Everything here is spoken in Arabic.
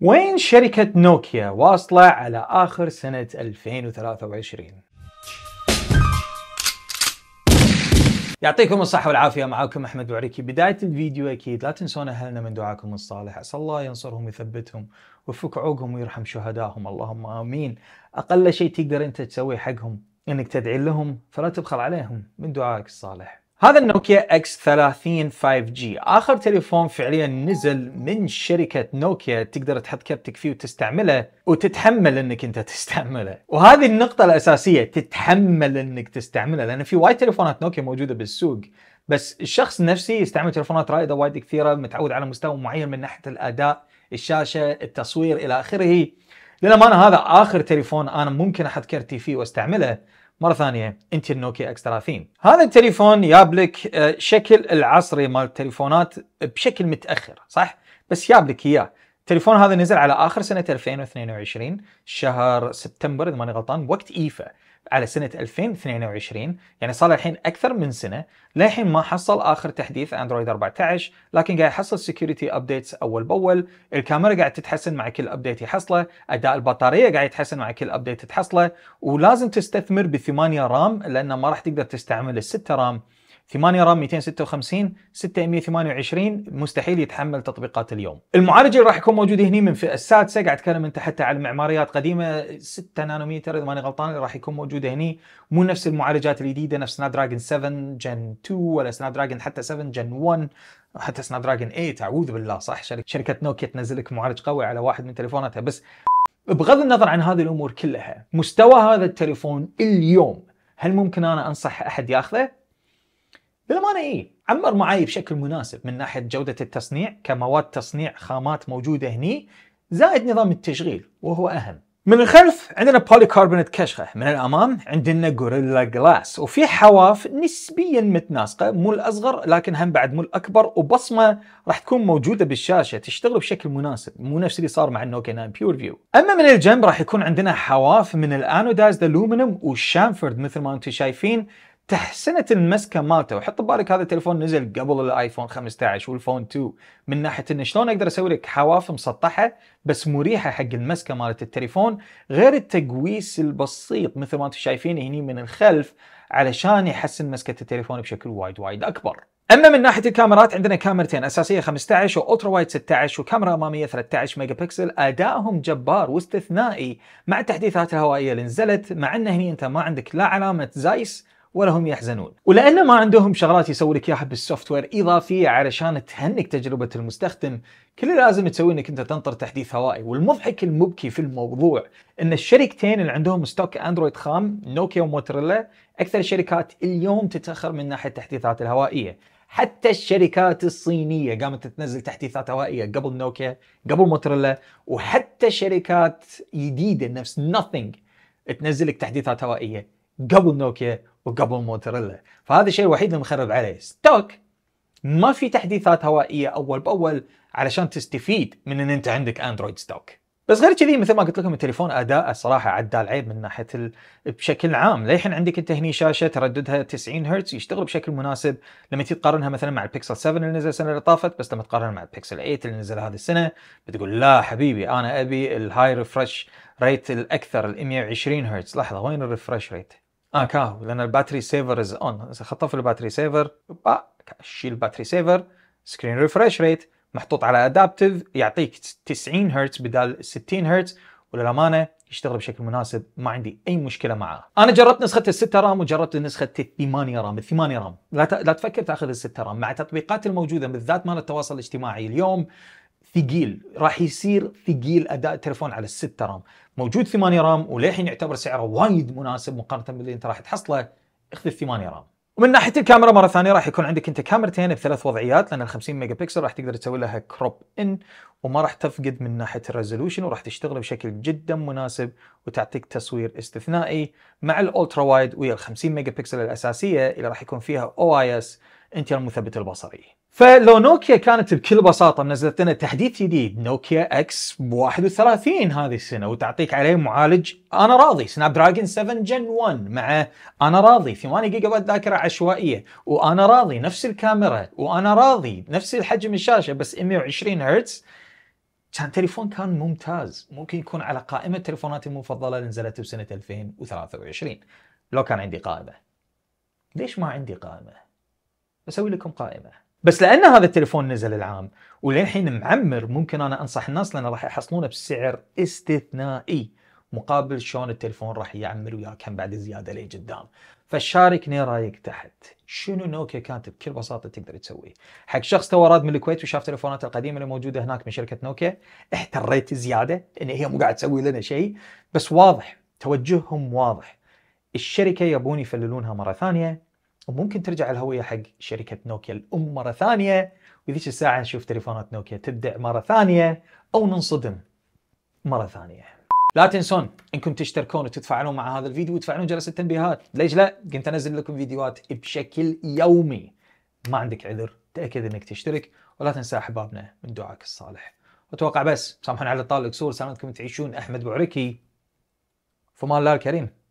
وين شركة نوكيا واصلة على آخر سنة 2023 يعطيكم الصحة والعافية معاكم أحمد بوعريكي بداية الفيديو أكيد لا تنسون أهلنا من دعاكم الصالح عسى الله ينصرهم ويثبتهم ويفك عوقهم ويرحم شهداهم اللهم آمين أقل شيء تقدر أنت تسويه حقهم أنك تدعي لهم فلا تبخل عليهم من دعائك الصالح هذا النوكيا اكس 30 5G اخر تليفون فعليا نزل من شركه نوكيا تقدر تحط كبتك فيه وتستعمله وتتحمل انك انت تستعمله وهذه النقطه الاساسيه تتحمل انك تستعمله لان في وايد تليفونات نوكيا موجوده بالسوق بس الشخص نفسي يستعمل تليفونات رائده وايد كثيره متعود على مستوى معين من ناحيه الاداء الشاشه التصوير الى اخره للامانه هذا اخر تليفون انا ممكن احط كرتي فيه واستعمله مره ثانيه انت النوكيا اكس 30 هذا التليفون يابلك آه، شكل العصري مال التليفونات بشكل متاخر صح بس يابلك اياه التليفون هذا نزل على اخر سنه 2022 شهر سبتمبر اذا ماني غلطان وقت ايفا على سنه 2022 يعني صار الحين اكثر من سنه للحين ما حصل اخر تحديث اندرويد 14 لكن قاعد يحصل سيكوريتي ابديتس اول باول الكاميرا قاعد تتحسن مع كل ابديت يحصله اداء البطاريه قاعد يتحسن مع كل ابديت تحصله ولازم تستثمر بثمانية رام لانه ما راح تقدر تستعمل الستة رام 8 رام 256 6 128 مستحيل يتحمل تطبيقات اليوم المعالج اللي راح يكون موجود هنا من فئه السادسه قاعد اتكلم انت حتى على المعماريات قديمه 6 نانومتر اذا ماني غلطان اللي راح يكون موجود هنا مو نفس المعالجات الجديده نفس سناب دراجون 7 جن 2 ولا سناب دراجون حتى 7 جن 1 حتى سناب دراجون 8 اعوذ بالله صح شركه نوكيا تنزل لك معالج قوي على واحد من تليفوناتها بس بغض النظر عن هذه الامور كلها مستوى هذا التليفون اليوم هل ممكن انا انصح احد ياخذه للامانه اي عمر معاي بشكل مناسب من ناحيه جوده التصنيع كمواد تصنيع خامات موجوده هني زائد نظام التشغيل وهو اهم من الخلف عندنا بولي كاربونيت كشخه من الامام عندنا غوريلا جلاس وفي حواف نسبيا متناسقه مو الاصغر لكن هم بعد مو الاكبر وبصمه راح تكون موجوده بالشاشه تشتغل بشكل مناسب مو نفس اللي صار مع النوكيا 9 بيور فيو اما من الجنب راح يكون عندنا حواف من الانودايزد الومنيوم والشامفرد مثل ما انتم شايفين تحسنت المسكه مالته وحط ببالك هذا التليفون نزل قبل الايفون 15 والفون 2 من ناحيه انه شلون اقدر اسوي لك حواف مسطحه بس مريحه حق المسكه مالت التليفون غير التقويس البسيط مثل ما انتم شايفين هني من الخلف علشان يحسن مسكه التليفون بشكل وايد وايد اكبر. اما من ناحيه الكاميرات عندنا كاميرتين اساسيه 15 والترا وايد 16 وكاميرا اماميه 13 ميجا بكسل ادائهم جبار واستثنائي مع التحديثات الهوائيه اللي نزلت مع انه هني انت ما عندك لا علامه زايس ولا هم يحزنون ولان ما عندهم شغلات يسوي لك اياها بالسوفت وير اضافيه علشان تهنك تجربه المستخدم كل اللي لازم تسويه انك انت تنطر تحديث هوائي والمضحك المبكي في الموضوع ان الشركتين اللي عندهم ستوك اندرويد خام نوكيا وموتريلا اكثر الشركات اليوم تتاخر من ناحيه التحديثات الهوائيه حتى الشركات الصينيه قامت تنزل تحديثات هوائيه قبل نوكيا قبل موتريلا وحتى شركات جديده نفس نوثينج تنزل لك تحديثات هوائيه قبل نوكيا وقبل موتوريلا فهذا الشيء الوحيد اللي مخرب عليه ستوك ما في تحديثات هوائيه اول باول علشان تستفيد من ان انت عندك اندرويد ستوك بس غير كذي مثل ما قلت لكم التليفون اداء الصراحه عدى العيب من ناحيه ال... بشكل عام للحين عندك انت هني شاشه ترددها 90 هرتز يشتغل بشكل مناسب لما تيجي تقارنها مثلا مع البيكسل 7 اللي نزل السنه اللي طافت بس لما تقارنها مع البيكسل 8 اللي نزل هذه السنه بتقول لا حبيبي انا ابي الهاي ريفرش ريت الاكثر ال 120 هرتز لحظه وين الريفرش ريت اه كاهو لان الباتري سيفر از اون اذا خطف الباتري سيفر شيل الباتري سيفر سكرين ريفرش ريت محطوط على ادابتيف يعطيك 90 هرتز بدال 60 هرتز وللامانه يشتغل بشكل مناسب ما عندي اي مشكله معاه. انا جربت نسخه ال 6 رام وجربت نسخه ال 8 رام، ال 8 رام لا ت... لا تفكر تاخذ ال 6 رام مع التطبيقات الموجوده بالذات مال التواصل الاجتماعي اليوم ثقيل راح يصير ثقيل اداء التليفون على 6 رام موجود 8 رام وللحين يعتبر سعره وايد مناسب مقارنه باللي انت راح تحصله اخذ ال 8 رام ومن ناحيه الكاميرا مره ثانيه راح يكون عندك انت كاميرتين بثلاث وضعيات لان ال 50 ميجا بكسل راح تقدر تسوي لها كروب ان وما راح تفقد من ناحيه الريزولوشن وراح تشتغل بشكل جدا مناسب وتعطيك تصوير استثنائي مع الالترا وايد ويا ال 50 ميجا بكسل الاساسيه اللي راح يكون فيها او اي اس انت المثبت البصري فلو نوكيا كانت بكل بساطه نزلت لنا تحديث جديد نوكيا اكس 31 هذه السنه وتعطيك عليه معالج انا راضي سناب دراجون 7 جن 1 مع انا راضي 8 جيجا بايت ذاكره عشوائيه وانا راضي نفس الكاميرا وانا راضي نفس الحجم الشاشه بس 120 هرتز كان تليفون كان ممتاز ممكن يكون على قائمه تليفوناتي المفضله اللي نزلت بسنه 2023 لو كان عندي قائمه ليش ما عندي قائمه بسوي لكم قائمه بس لان هذا التليفون نزل العام وللحين معمر ممكن انا انصح الناس لان راح يحصلونه بسعر استثنائي مقابل شلون التليفون راح يعمر وياك هم بعد زياده لقدام فشاركني رايك تحت شنو نوكيا كانت بكل بساطه تقدر تسويه حق شخص تو راد من الكويت وشاف تليفونات القديمه اللي موجوده هناك من شركه نوكيا احتريت زياده ان هي مو قاعد تسوي لنا شيء بس واضح توجههم واضح الشركه يبون يفللونها مره ثانيه وممكن ترجع الهويه حق شركه نوكيا الام مره ثانيه وذيك الساعه نشوف تليفونات نوكيا تبدع مره ثانيه او ننصدم مره ثانيه. لا تنسون انكم تشتركون وتتفاعلون مع هذا الفيديو وتفعلون جرس التنبيهات، ليش لا؟ كنت انزل لكم فيديوهات بشكل يومي. ما عندك عذر، تاكد انك تشترك ولا تنسى احبابنا من دعائك الصالح. اتوقع بس سامحونا على طال القصور سلامتكم تعيشون احمد بوعركي فمان الله الكريم.